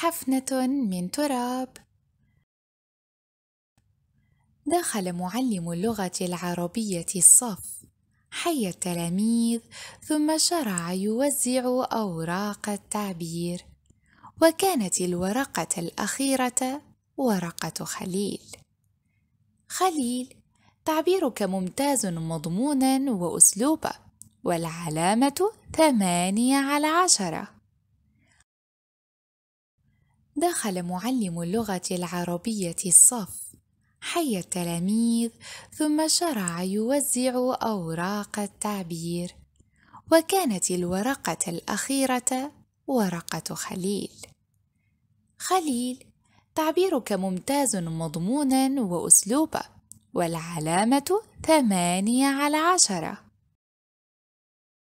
حفنة من تراب دخل معلم اللغة العربية الصف حي التلاميذ ثم شرع يوزع أوراق التعبير وكانت الورقة الأخيرة ورقة خليل خليل تعبيرك ممتاز مضمونا وأسلوبا والعلامة ثمانية على عشرة دخل معلم اللغة العربية الصف حي التلاميذ ثم شرع يوزع أوراق التعبير وكانت الورقة الأخيرة ورقة خليل خليل تعبيرك ممتاز مضمونا وأسلوبا والعلامة ثمانية على عشرة